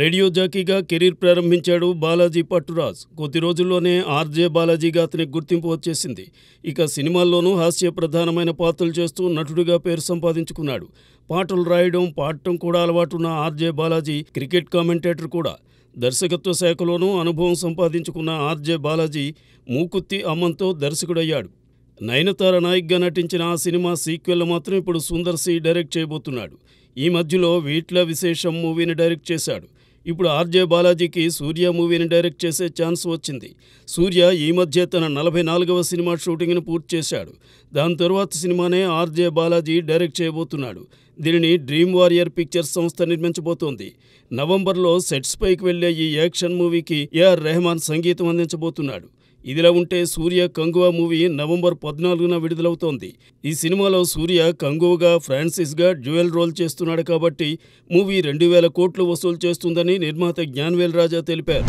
radio జాకీగా career ప్రారంభించాడు బాలాజీ పట్టురాజ్ కొద్ది రోజుల్లోనే ఆర్జే బాలాజీగా అతనికి గుర్తింపు వచ్చేసింది ఇక సినిమాల్లోనూ హాస్య ప్రధానమైన పాత్రలు చేస్తూ నటుడిగా పేరు సంపాదించుకున్నాడు పాటలు రాయడం పాడటం కూడా అలవాటున్న ఆర్జే బాలాజీ క్రికెట్ కామెంటేటర్ కూడా దర్శకత్వ శాఖలోనూ అనుభవం సంపాదించుకున్న ఆర్జే బాలాజీ మూకుత్తి అమ్మంతో దర్శకుడయ్యాడు నయనతార నాయక్గా నటించిన ఆ సినిమా సీక్వెల్ మాత్రం ఇప్పుడు సుందర్ సి డైరెక్ట్ చేయబోతున్నాడు ఈ మధ్యలో వీట్ల విశేషం మూవీని డైరెక్ట్ చేశాడు ఇప్పుడు ఆర్జే బాలాజీకి సూర్య మూవీని డైరెక్ట్ చేసే ఛాన్స్ వచ్చింది సూర్య ఈ మధ్య తన నలభై నాలుగవ సినిమా షూటింగ్ను పూర్తి చేశాడు దాని తరువాత సినిమానే ఆర్జే బాలాజీ డైరెక్ట్ చేయబోతున్నాడు దీనిని డ్రీమ్ వారియర్ పిక్చర్స్ సంస్థ నిర్మించబోతోంది నవంబర్లో సెట్స్ పైకి వెళ్లే ఈ యాక్షన్ మూవీకి ఏఆర్ రెహమాన్ సంగీతం అందించబోతున్నాడు ఇదిలా ఉంటే సూర్య కంగువా మూవీ నవంబర్ పద్నాలుగున విడుదలవుతోంది ఈ సినిమాలో సూర్య కంగువగా ఫ్రాన్సిస్గా డ్యూయల్ రోల్ చేస్తున్నాడు కాబట్టి మూవీ రెండు వేల కోట్లు వసూలు చేస్తుందని నిర్మాత జ్ఞాన్వేల్ రాజా తెలిపారు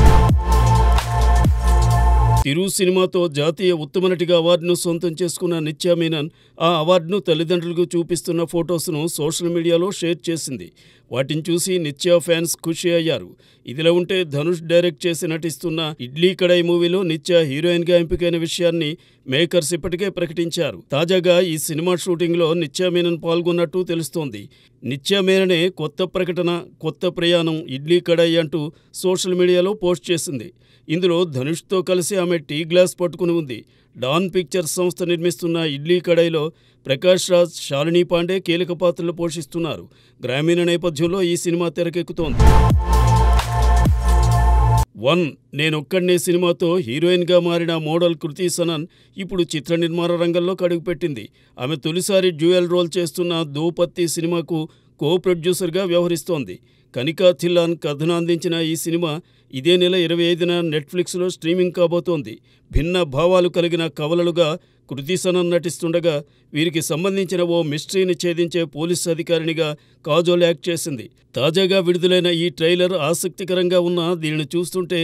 తిరు సినిమాతో జాతీయ ఉత్తమ నటిగా అవార్డును సొంతం చేసుకున్న నిత్యా మీనన్ ఆ అవార్డును తల్లిదండ్రులకు చూపిస్తున్న ఫొటోస్ను సోషల్ మీడియాలో షేర్ చేసింది వాటిని చూసి నిత్యా ఫ్యాన్స్ ఖుషి అయ్యారు ఇదిలా ఉంటే ధనుష్ డైరెక్ట్ చేసి నటిస్తున్న ఇడ్లీ కడాయి మూవీలో నిత్యా హీరోయిన్గా ఎంపికైన విషయాన్ని మేకర్స్ ఇప్పటికే ప్రకటించారు తాజాగా ఈ సినిమా షూటింగ్లో నిత్యా మీనన్ పాల్గొన్నట్టు తెలుస్తోంది నిత్యా మీననే కొత్త ప్రకటన కొత్త ప్రయాణం ఇడ్లీ కడాయి అంటూ సోషల్ మీడియాలో పోస్ట్ చేసింది ఇందులో ధనుష్తో కలిసి ఆమె టీ గ్లాస్ పట్టుకుని ఉంది డాన్ పిక్చర్స్ సంస్థ నిర్మిస్తున్న ఇడ్లీ కడాయిలో ప్రకాష్ రాజ్ శాలిని పాండే కీలక పాత్రలు పోషిస్తున్నారు గ్రామీణ నేపథ్యంలో ఈ సినిమా తెరకెక్కుతోంది వన్ నేనొక్కడనే సినిమాతో హీరోయిన్గా మారిన మోడల్ కృతి సనన్ ఇప్పుడు చిత్ర నిర్మాణ రంగంలో కడుగుపెట్టింది ఆమె తొలిసారి డ్యూయల్ రోల్ చేస్తున్న దోపత్తి సినిమాకు కో ప్రొడ్యూసర్గా వ్యవహరిస్తోంది కనికా థిల్లాన్ కథను అందించిన ఈ సినిమా ఇదే నెల ఇరవై ఐదున నెట్ఫ్లిక్స్లో స్ట్రీమింగ్ కాబోతోంది భిన్న భావాలు కలిగిన కవలలుగా కృతిసనన్ నటిస్తుండగా వీరికి సంబంధించిన ఓ మిస్టరీని ఛేదించే పోలీస్ అధికారినిగా కాజోల్ యాక్ట్ చేసింది తాజాగా విడుదలైన ఈ ట్రైలర్ ఆసక్తికరంగా ఉన్న దీనిని చూస్తుంటే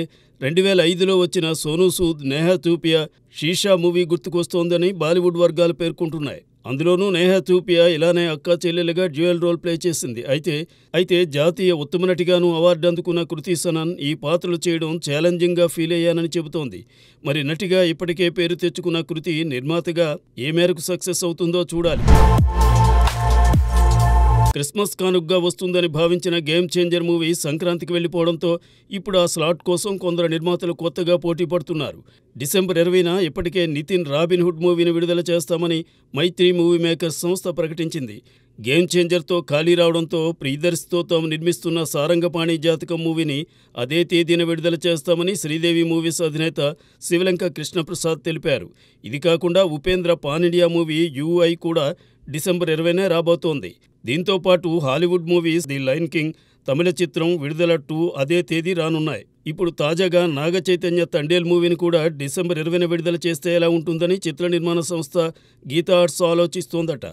రెండు వేల ఐదులో వచ్చిన సోనూ సూద్ నేహా తూపియా షీషా మూవీ గుర్తుకొస్తోందని బాలీవుడ్ వర్గాలు పేర్కొంటున్నాయి అందులోనూ నేహా తూపియా ఇలానే అక్కా చెల్లెలుగా డ్యూయల్ రోల్ ప్లే చేసింది అయితే అయితే జాతీయ ఉత్తమ నటిగాను అవార్డు అందుకున్న కృతి సనన్ ఈ పాత్రలు చేయడం ఛాలెంజింగ్గా ఫీల్ అయ్యానని చెబుతోంది మరి నటిగా ఇప్పటికే పేరు తెచ్చుకున్న కృతి నిర్మాతగా ఏ మేరకు సక్సెస్ అవుతుందో చూడాలి క్రిస్మస్ కానుగ్గా వస్తుందని భావించిన గేమ్ చేంజర్ మూవీ సంక్రాంతికి వెళ్లిపోవడంతో ఇప్పుడు ఆ స్లాట్ కోసం కొందరు నిర్మాతలు కొత్తగా పోటీ పడుతున్నారు డిసెంబర్ ఇరవైన ఇప్పటికే నితిన్ రాబిన్హుడ్ మూవీని విడుదల చేస్తామని మైత్రి మూవీ మేకర్స్ సంస్థ ప్రకటించింది గేమ్ చేంజర్తో ఖాళీ రావడంతో ప్రియదర్శితో తాము నిర్మిస్తున్న సారంగపాణి జాతకం మూవీని అదే తేదీన విడుదల చేస్తామని శ్రీదేవి మూవీస్ అధినేత శివలంక కృష్ణప్రసాద్ తెలిపారు ఇది కాకుండా ఉపేంద్ర పానిండియా మూవీ యూఐ కూడా డిసెంబర్ ఇరవైనే రాబోతోంది దీంతో పాటు Hollywood movies the Lion King Tamil చిత్రం విడుదల టూ అదే తేదీ రానున్నాయి ఇప్పుడు తాజాగా నాగ చైతన్య తండేల్ మూవీని కూడా డిసెంబర్ ఇరవైన విడుదల చేస్తే ఎలా ఉంటుందని చిత్ర నిర్మాణ సంస్థ గీతా ఆర్ట్స్ ఆలోచిస్తోందట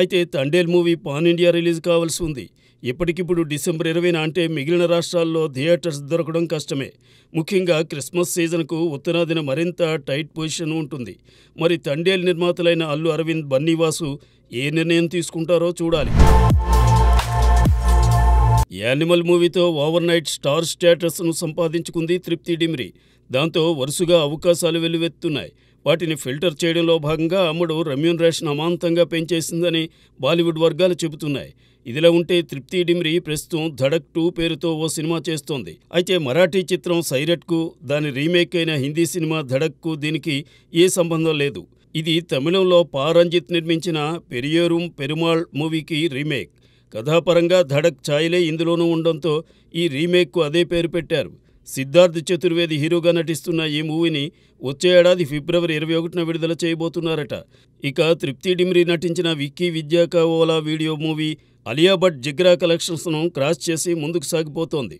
అయితే Thandel movie pan India release కావాల్సి ఉంది ఇప్పటికిప్పుడు డిసెంబర్ ఇరవై అంటే మిగిలిన రాష్ట్రాల్లో థియేటర్స్ దొరకడం కష్టమే ముఖ్యంగా క్రిస్మస్ సీజన్కు ఉత్తరాదిన మరింత టైట్ పొజిషన్ ఉంటుంది మరి తండేలు నిర్మాతలైన అల్లు అరవింద్ బన్నీవాసు ఏ నిర్ణయం తీసుకుంటారో చూడాలి యానిమల్ మూవీతో ఓవర్ నైట్ స్టార్ స్టేటస్ను సంపాదించుకుంది తృప్తి డిమ్రి దాంతో వరుసగా అవకాశాలు వెల్లువెత్తున్నాయి వాటిని ఫిల్టర్ చేయడంలో భాగంగా అమ్మడు రెమ్యూనరేషన్ అమాంతంగా పెంచేసిందని బాలీవుడ్ వర్గాలు చెబుతున్నాయి ఇదిలా ఉంటే తృప్తి డిమ్రి ప్రస్తుతం ధడక్ టూ పేరుతో ఓ సినిమా చేస్తోంది అయితే మరాఠీ చిత్రం సైరట్కు దాని రీమేక్ అయిన హిందీ సినిమా ధడక్కు దీనికి ఏ సంబంధం లేదు ఇది తమిళంలో పారంజిత్ నిర్మించిన పెరియోరుం పెరుమాళ్ మూవీకి రీమేక్ కథాపరంగా ధడక్ ఛాయిలే ఇందులోనూ ఉండడంతో ఈ రీమేక్కు అదే పేరు పెట్టారు సిద్ధార్థ్ చతుర్వేది హీరోగా నటిస్తున్న ఈ మూవీని వచ్చే ఏడాది ఫిబ్రవరి ఇరవై ఒకటిన విడుదల చేయబోతున్నారట ఇక తృప్తి డిమ్రీ నటించిన విక్కీ విద్యాకావోలా వీడియో మూవీ భట్ జిగ్రా కలెక్షన్స్ను క్రాస్ చేసి ముందుకు సాగిపోతోంది